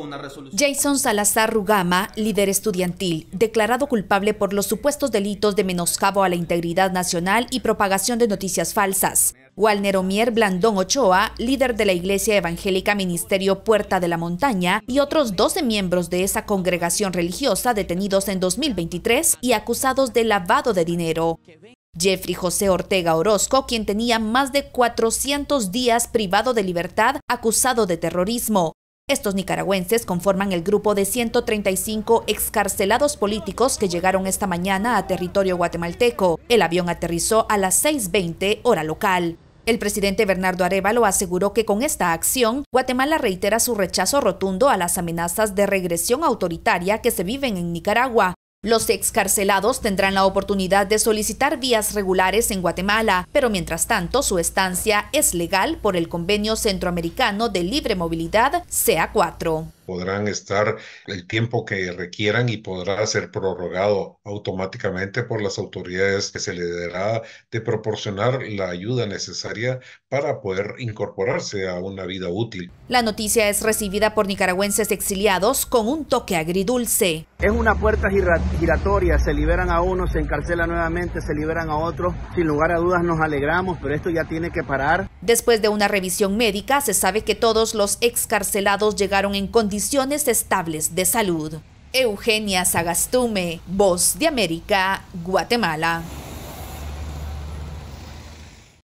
una Jason Salazar Rugama, líder estudiantil, declarado culpable por los supuestos delitos de menoscabo a la integridad nacional y propagación de noticias falsas. Walner Omier Blandón Ochoa, líder de la Iglesia Evangélica Ministerio Puerta de la Montaña, y otros 12 miembros de esa congregación religiosa detenidos en 2023 y acusados de lavado de dinero. Jeffrey José Ortega Orozco, quien tenía más de 400 días privado de libertad acusado de terrorismo. Estos nicaragüenses conforman el grupo de 135 excarcelados políticos que llegaron esta mañana a territorio guatemalteco. El avión aterrizó a las 6.20 hora local. El presidente Bernardo Arevalo aseguró que con esta acción, Guatemala reitera su rechazo rotundo a las amenazas de regresión autoritaria que se viven en Nicaragua los excarcelados tendrán la oportunidad de solicitar vías regulares en Guatemala, pero mientras tanto su estancia es legal por el Convenio Centroamericano de Libre Movilidad CA4 podrán estar el tiempo que requieran y podrá ser prorrogado automáticamente por las autoridades que se le dará de proporcionar la ayuda necesaria para poder incorporarse a una vida útil. La noticia es recibida por nicaragüenses exiliados con un toque agridulce. Es una puerta giratoria, se liberan a unos, se encarcela nuevamente, se liberan a otros. Sin lugar a dudas nos alegramos, pero esto ya tiene que parar. Después de una revisión médica, se sabe que todos los excarcelados llegaron en condiciones estables de salud. Eugenia Sagastume, Voz de América, Guatemala.